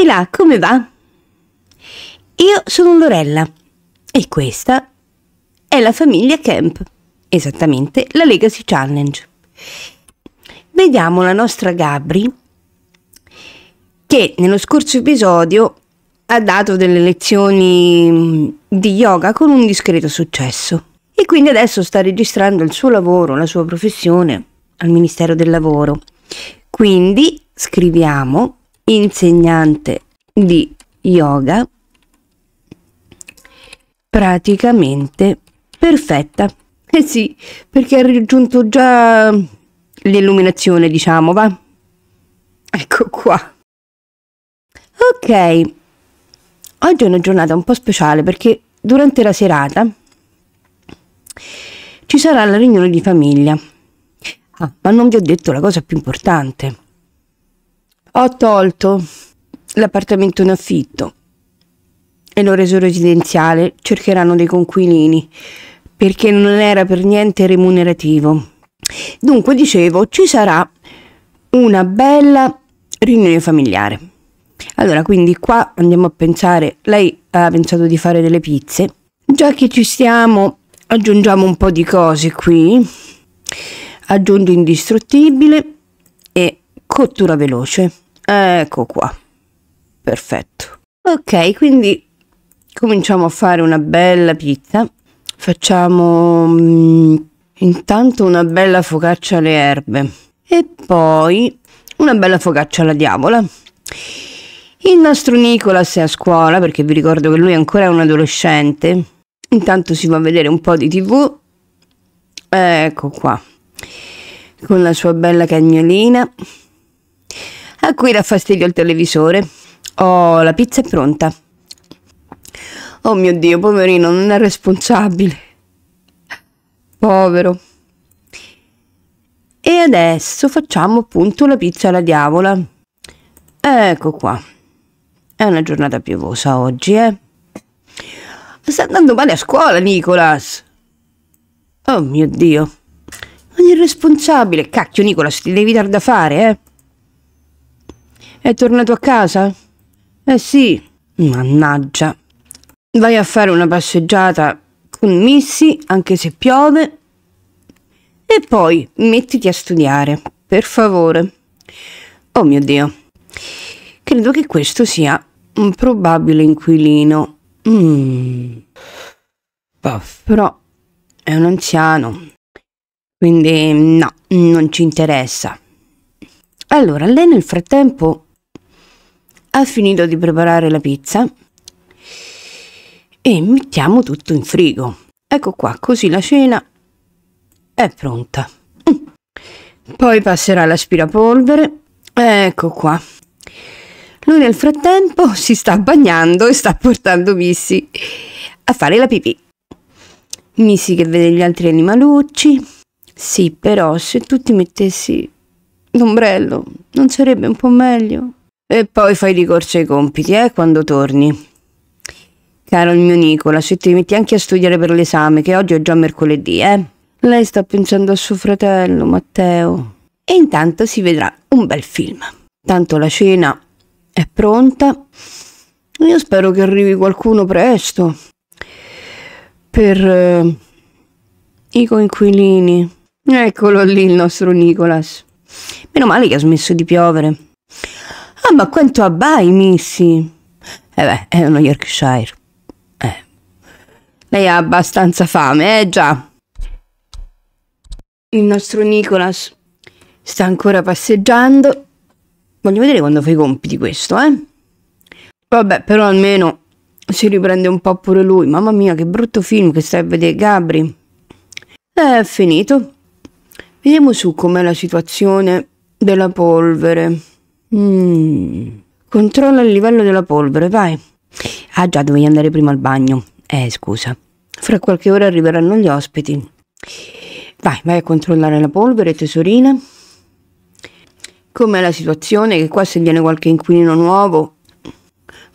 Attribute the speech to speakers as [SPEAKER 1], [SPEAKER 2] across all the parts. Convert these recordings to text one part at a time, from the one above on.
[SPEAKER 1] E là, come va? Io sono Lorella e questa è la famiglia Camp, esattamente la Legacy Challenge. Vediamo la nostra Gabri che nello scorso episodio ha dato delle lezioni mm, di yoga con un discreto successo e quindi adesso sta registrando il suo lavoro, la sua professione al Ministero del Lavoro. Quindi scriviamo insegnante di yoga praticamente perfetta. Eh sì, perché ha raggiunto già l'illuminazione, diciamo, va? Ecco qua. Ok, oggi è una giornata un po' speciale perché durante la serata ci sarà la riunione di famiglia. Ah, ma non vi ho detto la cosa più importante. Ho tolto l'appartamento in affitto e l'ho reso residenziale, cercheranno dei conquilini, perché non era per niente remunerativo. Dunque, dicevo, ci sarà una bella riunione familiare. Allora, quindi qua andiamo a pensare, lei ha pensato di fare delle pizze, già che ci stiamo, aggiungiamo un po' di cose qui, aggiungo indistruttibile, cottura veloce ecco qua perfetto ok quindi cominciamo a fare una bella pizza facciamo mh, mm, intanto una bella focaccia alle erbe e poi una bella focaccia alla diavola il nostro Nicolas è a scuola perché vi ricordo che lui ancora è un adolescente intanto si va a vedere un po' di tv ecco qua con la sua bella cagnolina a cui dà fastidio il televisore. Oh, la pizza è pronta. Oh mio Dio, poverino, non è responsabile. Povero. E adesso facciamo appunto la pizza alla diavola. Ecco qua. È una giornata piovosa oggi, eh? Sta andando male a scuola, Nicolas. Oh mio Dio. è irresponsabile. Cacchio, Nicolas, ti devi dar da fare, eh? È tornato a casa? Eh sì, mannaggia. Vai a fare una passeggiata con Missy, anche se piove. E poi mettiti a studiare, per favore. Oh mio Dio. Credo che questo sia un probabile inquilino. Mm. Però è un anziano. Quindi no, non ci interessa. Allora, lei nel frattempo ha finito di preparare la pizza e mettiamo tutto in frigo. Ecco qua, così la cena è pronta. Mm. Poi passerà l'aspirapolvere. Ecco qua. Lui nel frattempo si sta bagnando e sta portando Missy a fare la pipì. Missy che vede gli altri animalucci. Sì, però se tu ti mettessi l'ombrello non sarebbe un po' meglio? E poi fai di corsa i compiti, eh, quando torni. Caro il mio Nicola, se ti metti anche a studiare per l'esame, che oggi è già mercoledì, eh. Lei sta pensando a suo fratello, Matteo. E intanto si vedrà un bel film. Tanto la cena è pronta. Io spero che arrivi qualcuno presto. Per eh, i coinquilini. Eccolo lì il nostro Nicolas. Meno male che ha smesso di piovere. Ah, ma quanto abbai, Missy? Eh beh, è uno Yorkshire. Eh. Lei ha abbastanza fame, eh già. Il nostro Nicholas sta ancora passeggiando. Voglio vedere quando fai i compiti questo, eh. Vabbè, però almeno si riprende un po' pure lui. Mamma mia, che brutto film che stai a vedere, Gabri. È finito. Vediamo su com'è la situazione della polvere. Mm. Controlla il livello della polvere, vai. Ah già, dovevi andare prima al bagno. Eh, scusa. Fra qualche ora arriveranno gli ospiti. Vai, vai a controllare la polvere, tesorina. Com'è la situazione? Che qua se viene qualche inquilino nuovo...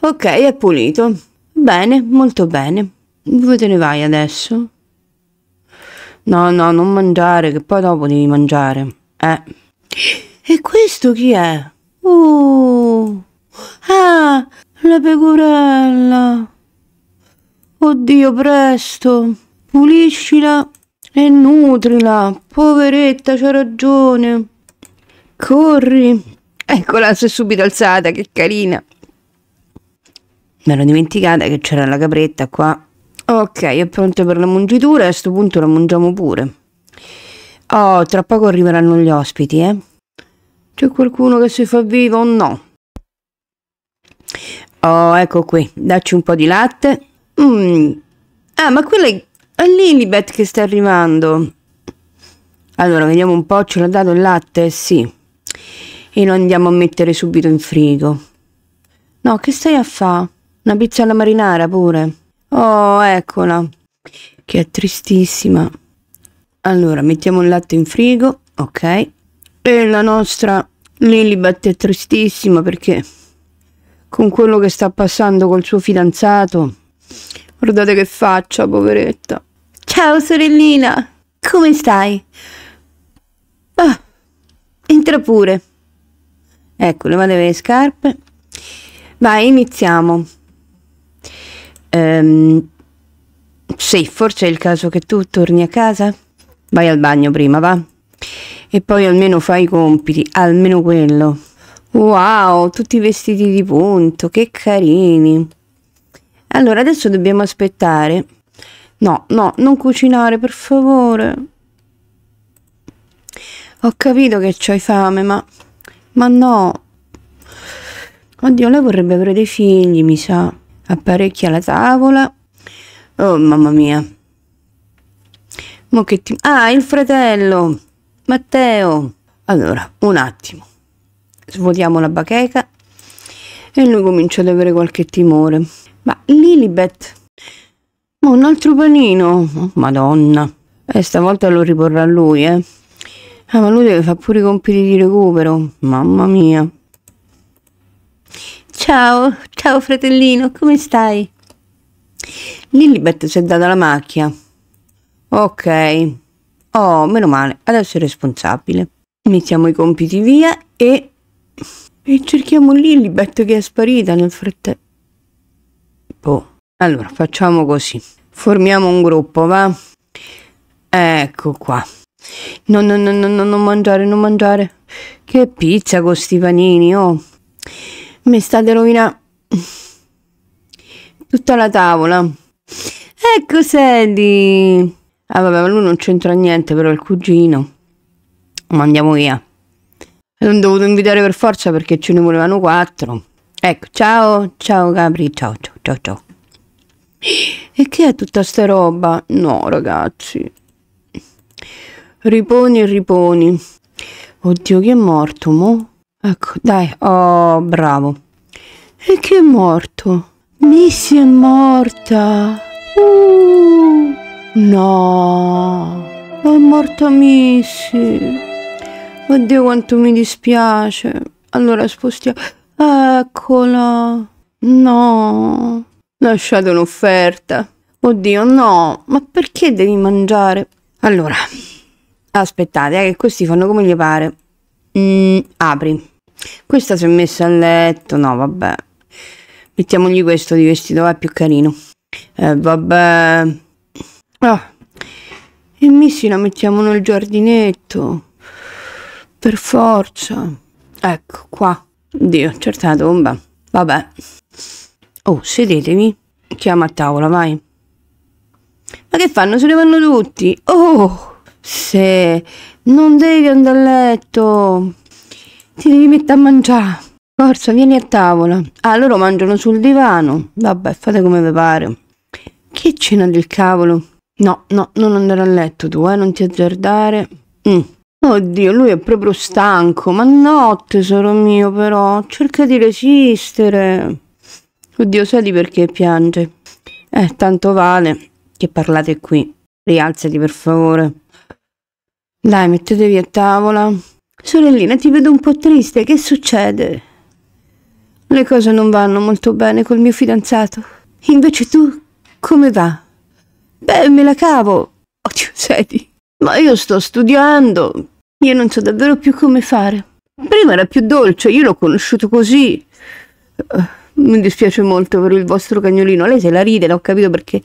[SPEAKER 1] Ok, è pulito. Bene, molto bene. Dove te ne vai adesso? No, no, non mangiare, che poi dopo devi mangiare. Eh. E questo chi è? Uh, ah, la pecorella. Oddio, presto, puliscila e nutrila. Poveretta, c'ha ragione. Corri. Eccola, si è subito alzata, che carina. Mi ero dimenticata che c'era la capretta qua. Ok, è pronta per la mungitura e a questo punto la mangiamo pure. Oh, tra poco arriveranno gli ospiti, eh. C'è qualcuno che si fa vivo o no? Oh, ecco qui, dacci un po' di latte. Mm. Ah, ma quella è, è Lilibet che sta arrivando. Allora, vediamo un po', ce l'ha dato il latte? Sì. E lo andiamo a mettere subito in frigo. No, che stai a fare? Una pizza alla marinara pure. Oh, eccola. Che è tristissima. Allora, mettiamo il latte in frigo. Ok e la nostra Lilibat è tristissima perché con quello che sta passando col suo fidanzato, guardate che faccia, poveretta. Ciao sorellina, come stai? Ah, entra pure. Ecco, levate le scarpe. Vai, iniziamo. Ehm, sì, forse è il caso che tu torni a casa. Vai al bagno prima, va? e poi almeno fai i compiti, almeno quello. Wow, tutti vestiti di punto, che carini. Allora, adesso dobbiamo aspettare. No, no, non cucinare, per favore. Ho capito che c'hai fame, ma... Ma no. Oddio, lei vorrebbe avere dei figli, mi sa. Apparecchia la tavola. Oh, mamma mia. Mo che ti... Ah, il fratello! Matteo, allora, un attimo, svuotiamo la bacheca e lui comincia ad avere qualche timore. Ma Lilibet, ma un altro panino, oh, madonna, eh, stavolta lo riporrà lui, eh. Ah, ma lui deve fare pure i compiti di recupero, mamma mia. Ciao, ciao fratellino, come stai? Lilibet si è data la macchia. Ok, Oh, meno male, adesso è responsabile. Mettiamo i compiti via e... E cerchiamo Lilibet che è sparita nel frattempo. Boh. Allora, facciamo così. Formiamo un gruppo, va? Ecco qua. No, no, no, no, no, non mangiare, non mangiare. Che pizza con sti panini, oh. Mi state rovinando tutta la tavola. Ecco Sandy. Ah vabbè, ma lui non c'entra niente, però il cugino. Ma andiamo via. Non dovuto invitare per forza perché ce ne volevano quattro. Ecco, ciao, ciao Gabri, ciao, ciao, ciao, ciao. E che è tutta sta roba? No, ragazzi. Riponi, riponi. Oddio, chi è morto, mo? Ecco, dai. Oh, bravo. E chi è morto? Missy è morta. Uh. No, è oh, morta Missy. Oddio quanto mi dispiace. Allora spostiamo... Eccola. No, lasciate un'offerta. Oddio no, ma perché devi mangiare? Allora, aspettate, eh, che questi fanno come gli pare. Mm, apri. Questa si è messa a letto, no vabbè. Mettiamogli questo di vestito, è più carino. Eh, vabbè Ah, e Missy la mettiamo nel giardinetto. Per forza. Ecco, qua. Dio, certa tomba. Vabbè. Oh, sedetevi. Chiama a tavola, vai. Ma che fanno? Se ne vanno tutti. Oh, se non devi andare a letto. Ti devi mettere a mangiare. Forza, vieni a tavola. Ah, loro mangiano sul divano. Vabbè, fate come vi pare. Che cena del cavolo. No, no, non andare a letto tu, eh, non ti azzardare. Mm. Oddio, lui è proprio stanco. Ma no, tesoro mio, però. Cerca di resistere. Oddio, sai perché piange. Eh, tanto vale che parlate qui. Rialzati, per favore. Dai, mettetevi a tavola. Sorellina, ti vedo un po' triste. Che succede? Le cose non vanno molto bene col mio fidanzato. Invece tu, come va? Beh, me la cavo. Oddio, sedi. Ma io sto studiando. Io non so davvero più come fare. Prima era più dolce, io l'ho conosciuto così. Uh, mi dispiace molto per il vostro cagnolino. Lei se la ride, l'ho capito perché...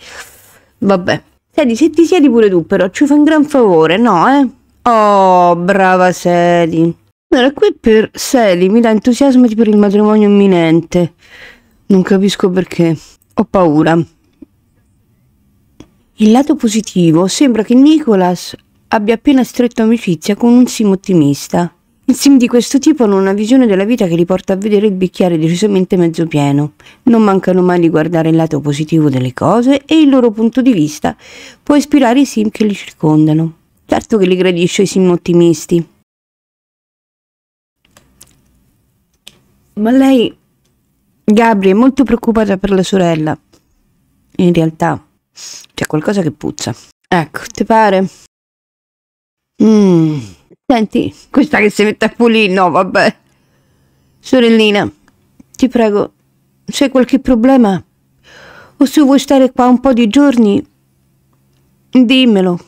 [SPEAKER 1] Vabbè. Sedi, se ti siedi pure tu però, ci fa un gran favore, no eh? Oh, brava Sedi. Allora, qui per Sedi mi dà entusiasmo per il matrimonio imminente. Non capisco perché. Ho paura. Il lato positivo sembra che Nicholas abbia appena stretto amicizia con un sim ottimista. Il sim di questo tipo hanno una visione della vita che li porta a vedere il bicchiere decisamente mezzo pieno. Non mancano mai di guardare il lato positivo delle cose e il loro punto di vista può ispirare i sim che li circondano. Certo che li gradisce i sim ottimisti. Ma lei, Gabri, è molto preoccupata per la sorella. In realtà c'è qualcosa che puzza. Ecco, ti pare? Mm. Senti, questa che si mette a pulire, no, vabbè. Sorellina, ti prego, se hai qualche problema o se vuoi stare qua un po' di giorni, dimmelo.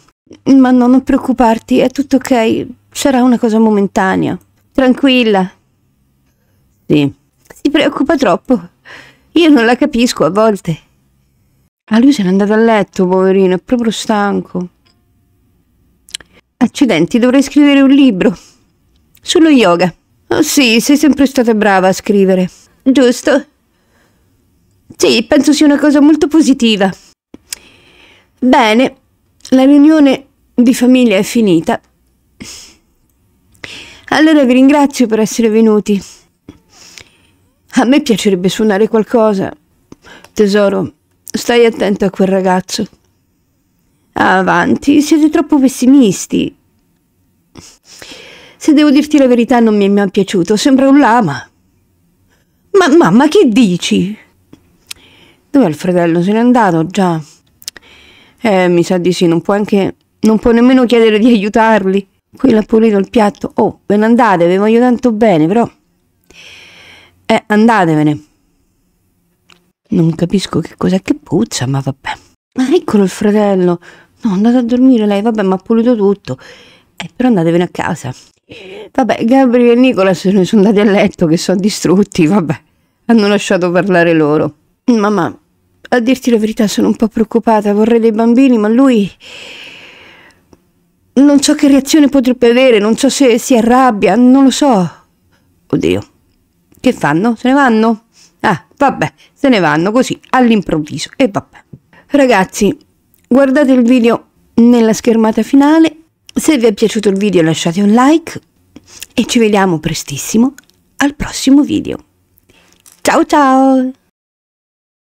[SPEAKER 1] Ma no, non preoccuparti, è tutto ok, sarà una cosa momentanea. Tranquilla. Sì, si preoccupa troppo. Io non la capisco a volte. Ah, lui se n'è andato a letto, poverino, è proprio stanco. Accidenti, dovrei scrivere un libro. Sullo yoga. Oh sì, sei sempre stata brava a scrivere. Giusto? Sì, penso sia una cosa molto positiva. Bene, la riunione di famiglia è finita. Allora vi ringrazio per essere venuti. A me piacerebbe suonare qualcosa. Tesoro, Stai attento a quel ragazzo. Avanti, siete troppo pessimisti. Se devo dirti la verità non mi è mai piaciuto, sembra un lama. Ma mamma, che dici? Dov'è il fratello? Se n'è andato già. Eh, mi sa di sì, non può anche... non può nemmeno chiedere di aiutarli. Quello ha pulito il piatto. Oh, ve ne andate, vi voglio tanto bene, però... Eh, andatevene. Non capisco che cos'è che puzza, ma vabbè. Ma eccolo il fratello. No, è a dormire lei, vabbè, ma ha pulito tutto. Eh, però andatevene a casa. Eh, vabbè, Gabriele e Nicola se ne sono andati a letto, che sono distrutti, vabbè. Hanno lasciato parlare loro. Mamma, a dirti la verità sono un po' preoccupata, vorrei dei bambini, ma lui... Non so che reazione potrebbe avere, non so se si arrabbia, non lo so. Oddio. Che fanno? Se ne vanno? Vabbè, se ne vanno così all'improvviso e vabbè. Ragazzi, guardate il video nella schermata finale. Se vi è piaciuto il video lasciate un like e ci vediamo prestissimo al prossimo video. Ciao ciao!